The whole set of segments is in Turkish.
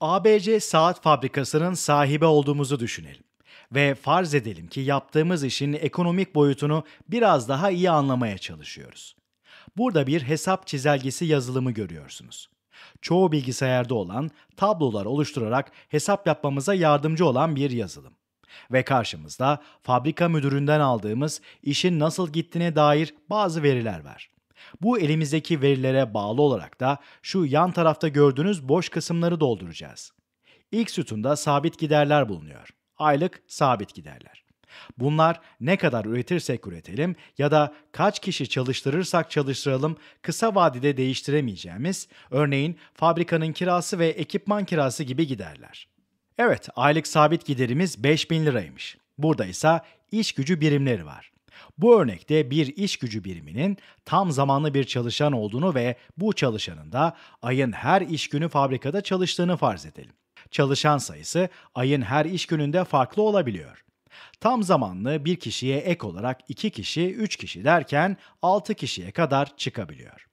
ABC Saat Fabrikası'nın sahibi olduğumuzu düşünelim ve farz edelim ki yaptığımız işin ekonomik boyutunu biraz daha iyi anlamaya çalışıyoruz. Burada bir hesap çizelgesi yazılımı görüyorsunuz. Çoğu bilgisayarda olan tablolar oluşturarak hesap yapmamıza yardımcı olan bir yazılım. Ve karşımızda fabrika müdüründen aldığımız işin nasıl gittiğine dair bazı veriler var. Bu elimizdeki verilere bağlı olarak da şu yan tarafta gördüğünüz boş kısımları dolduracağız. İlk sütunda sabit giderler bulunuyor. Aylık sabit giderler. Bunlar ne kadar üretirsek üretelim ya da kaç kişi çalıştırırsak çalıştıralım kısa vadede değiştiremeyeceğimiz, örneğin fabrikanın kirası ve ekipman kirası gibi giderler. Evet, aylık sabit giderimiz 5000 liraymış. Burada ise iş gücü birimleri var. Bu örnekte bir iş gücü biriminin tam zamanlı bir çalışan olduğunu ve bu çalışanın da ayın her iş günü fabrikada çalıştığını farz edelim. Çalışan sayısı ayın her iş gününde farklı olabiliyor. Tam zamanlı bir kişiye ek olarak 2 kişi, 3 kişi derken 6 kişiye kadar çıkabiliyor.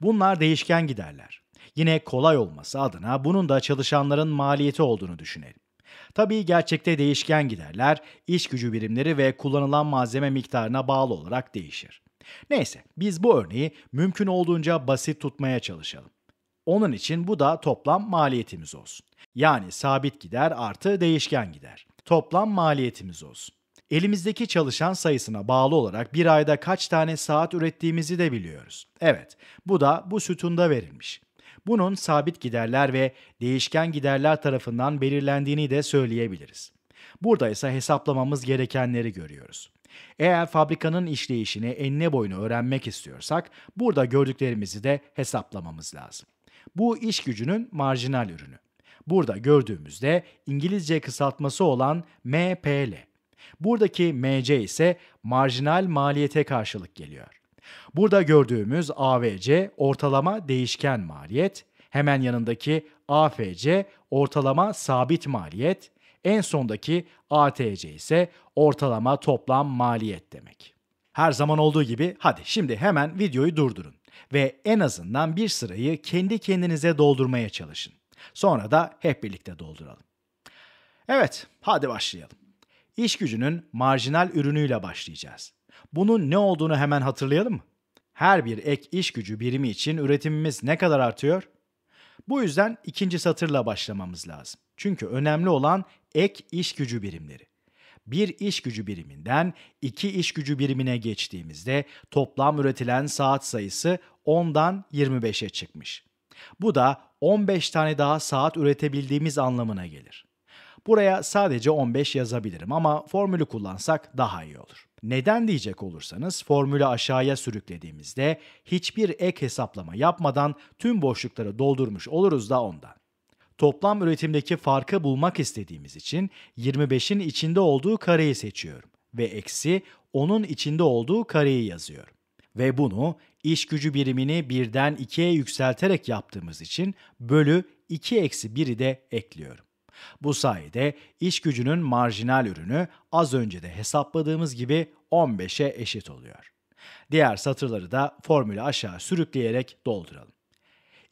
Bunlar değişken giderler. Yine kolay olması adına bunun da çalışanların maliyeti olduğunu düşünelim. Tabii gerçekte değişken giderler, iş gücü birimleri ve kullanılan malzeme miktarına bağlı olarak değişir. Neyse, biz bu örneği mümkün olduğunca basit tutmaya çalışalım. Onun için bu da toplam maliyetimiz olsun. Yani sabit gider artı değişken gider. Toplam maliyetimiz olsun. Elimizdeki çalışan sayısına bağlı olarak bir ayda kaç tane saat ürettiğimizi de biliyoruz. Evet, bu da bu sütunda verilmiş. Bunun sabit giderler ve değişken giderler tarafından belirlendiğini de söyleyebiliriz. Burada ise hesaplamamız gerekenleri görüyoruz. Eğer fabrikanın işleyişini enine boyunu öğrenmek istiyorsak burada gördüklerimizi de hesaplamamız lazım. Bu iş gücünün marjinal ürünü. Burada gördüğümüzde İngilizce kısaltması olan MPL. Buradaki MC ise marjinal maliyete karşılık geliyor. Burada gördüğümüz AVC ortalama değişken maliyet, hemen yanındaki AFC ortalama sabit maliyet, en sondaki ATC ise ortalama toplam maliyet demek. Her zaman olduğu gibi hadi şimdi hemen videoyu durdurun ve en azından bir sırayı kendi kendinize doldurmaya çalışın. Sonra da hep birlikte dolduralım. Evet, hadi başlayalım. İş gücünün marjinal ürünüyle başlayacağız. Bunun ne olduğunu hemen hatırlayalım mı? Her bir ek iş gücü birimi için üretimimiz ne kadar artıyor? Bu yüzden ikinci satırla başlamamız lazım. Çünkü önemli olan ek iş gücü birimleri. Bir iş gücü biriminden iki iş gücü birimine geçtiğimizde toplam üretilen saat sayısı 10'dan 25'e çıkmış. Bu da 15 tane daha saat üretebildiğimiz anlamına gelir. Buraya sadece 15 yazabilirim ama formülü kullansak daha iyi olur. Neden diyecek olursanız formülü aşağıya sürüklediğimizde hiçbir ek hesaplama yapmadan tüm boşlukları doldurmuş oluruz da ondan. Toplam üretimdeki farkı bulmak istediğimiz için 25'in içinde olduğu kareyi seçiyorum ve eksi 10'un içinde olduğu kareyi yazıyorum. Ve bunu iş gücü birimini birden 2'ye yükselterek yaptığımız için bölü 2 eksi 1'i de ekliyorum. Bu sayede iş gücünün marjinal ürünü az önce de hesapladığımız gibi 15'e eşit oluyor. Diğer satırları da formülü aşağı sürükleyerek dolduralım.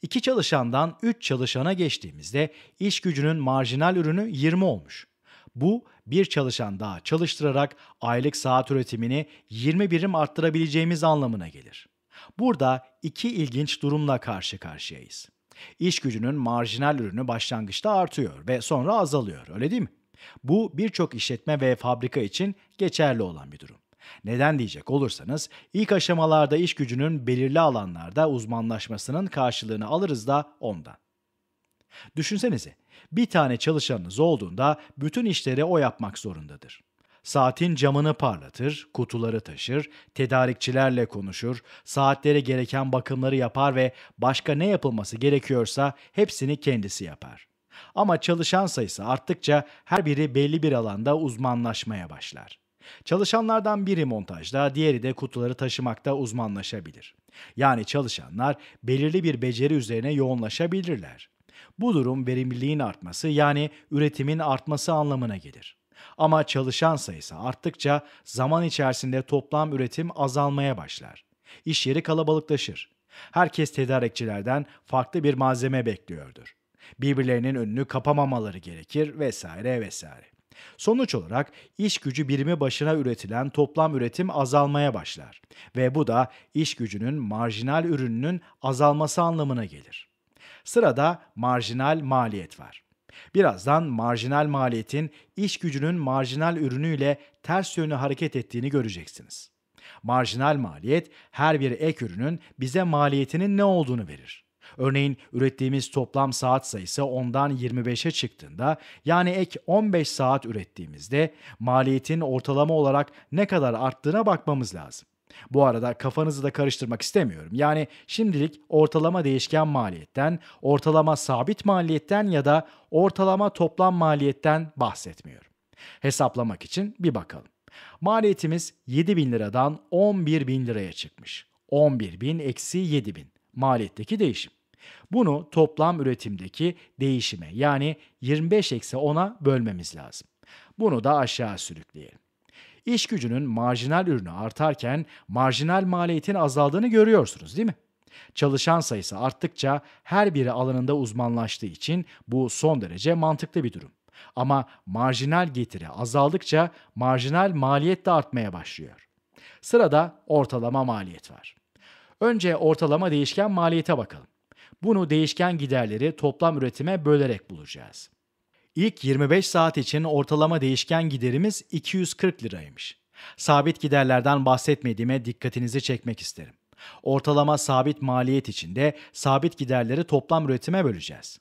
2 çalışandan 3 çalışana geçtiğimizde iş gücünün marjinal ürünü 20 olmuş. Bu bir çalışan daha çalıştırarak aylık saat üretimini 20 birim arttırabileceğimiz anlamına gelir. Burada iki ilginç durumla karşı karşıyayız. İş gücünün marjinal ürünü başlangıçta artıyor ve sonra azalıyor, öyle değil mi? Bu birçok işletme ve fabrika için geçerli olan bir durum. Neden diyecek olursanız, ilk aşamalarda iş gücünün belirli alanlarda uzmanlaşmasının karşılığını alırız da ondan. Düşünsenize, bir tane çalışanınız olduğunda bütün işleri o yapmak zorundadır. Saatin camını parlatır, kutuları taşır, tedarikçilerle konuşur, saatlere gereken bakımları yapar ve başka ne yapılması gerekiyorsa hepsini kendisi yapar. Ama çalışan sayısı arttıkça her biri belli bir alanda uzmanlaşmaya başlar. Çalışanlardan biri montajda, diğeri de kutuları taşımakta uzmanlaşabilir. Yani çalışanlar belirli bir beceri üzerine yoğunlaşabilirler. Bu durum verimliliğin artması yani üretimin artması anlamına gelir. Ama çalışan sayısı arttıkça zaman içerisinde toplam üretim azalmaya başlar. İş yeri kalabalıklaşır. Herkes tedarikçilerden farklı bir malzeme bekliyordur. Birbirlerinin önünü kapamamaları gerekir vesaire vesaire. Sonuç olarak iş gücü birimi başına üretilen toplam üretim azalmaya başlar ve bu da iş gücünün marjinal ürününün azalması anlamına gelir. Sırada marjinal maliyet var. Birazdan marjinal maliyetin iş gücünün marjinal ürünüyle ters yönlü hareket ettiğini göreceksiniz. Marjinal maliyet her bir ek ürünün bize maliyetinin ne olduğunu verir. Örneğin ürettiğimiz toplam saat sayısı 10'dan 25'e çıktığında yani ek 15 saat ürettiğimizde maliyetin ortalama olarak ne kadar arttığına bakmamız lazım. Bu arada kafanızı da karıştırmak istemiyorum. Yani şimdilik ortalama değişken maliyetten, ortalama sabit maliyetten ya da ortalama toplam maliyetten bahsetmiyorum. Hesaplamak için bir bakalım. Maliyetimiz 7 bin liradan 11 bin liraya çıkmış. 11 bin eksi 7 bin maliyetteki değişim. Bunu toplam üretimdeki değişime yani 25 eksi 10'a bölmemiz lazım. Bunu da aşağı sürükleyelim iş gücünün marjinal ürünü artarken marjinal maliyetin azaldığını görüyorsunuz değil mi? Çalışan sayısı arttıkça her biri alanında uzmanlaştığı için bu son derece mantıklı bir durum. Ama marjinal getiri azaldıkça marjinal maliyet de artmaya başlıyor. Sırada ortalama maliyet var. Önce ortalama değişken maliyete bakalım. Bunu değişken giderleri toplam üretime bölerek bulacağız. İlk 25 saat için ortalama değişken giderimiz 240 liraymış. Sabit giderlerden bahsetmediğime dikkatinizi çekmek isterim. Ortalama sabit maliyet içinde sabit giderleri toplam üretime böleceğiz.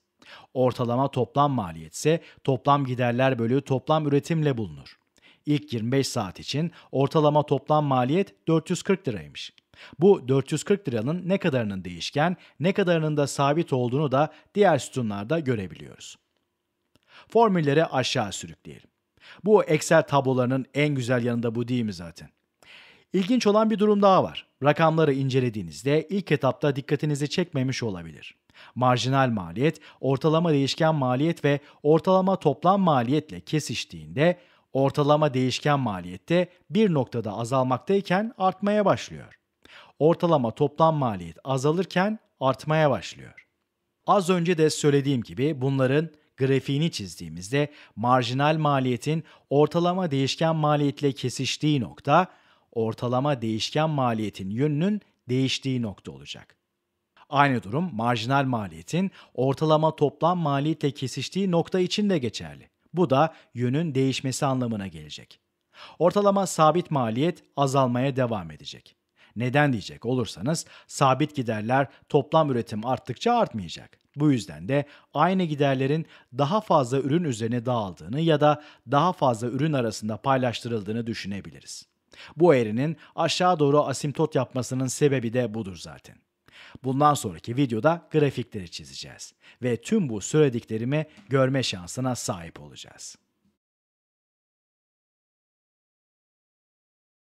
Ortalama toplam maliyet ise toplam giderler bölü toplam üretimle bulunur. İlk 25 saat için ortalama toplam maliyet 440 liraymış. Bu 440 liranın ne kadarının değişken, ne kadarının da sabit olduğunu da diğer sütunlarda görebiliyoruz formülleri aşağı sürükleyelim. Bu Excel tablolarının en güzel yanı da bu değil mi zaten? İlginç olan bir durum daha var. Rakamları incelediğinizde ilk etapta dikkatinizi çekmemiş olabilir. Marjinal maliyet, ortalama değişken maliyet ve ortalama toplam maliyetle kesiştiğinde ortalama değişken maliyette bir noktada azalmaktayken artmaya başlıyor. Ortalama toplam maliyet azalırken artmaya başlıyor. Az önce de söylediğim gibi bunların grafiğini çizdiğimizde marjinal maliyetin ortalama değişken maliyetle kesiştiği nokta, ortalama değişken maliyetin yönünün değiştiği nokta olacak. Aynı durum marjinal maliyetin ortalama toplam maliyetle kesiştiği nokta için de geçerli. Bu da yönün değişmesi anlamına gelecek. Ortalama sabit maliyet azalmaya devam edecek. Neden diyecek olursanız sabit giderler toplam üretim arttıkça artmayacak. Bu yüzden de aynı giderlerin daha fazla ürün üzerine dağıldığını ya da daha fazla ürün arasında paylaştırıldığını düşünebiliriz. Bu eğrinin aşağı doğru asimtot yapmasının sebebi de budur zaten. Bundan sonraki videoda grafikleri çizeceğiz ve tüm bu söylediklerimi görme şansına sahip olacağız.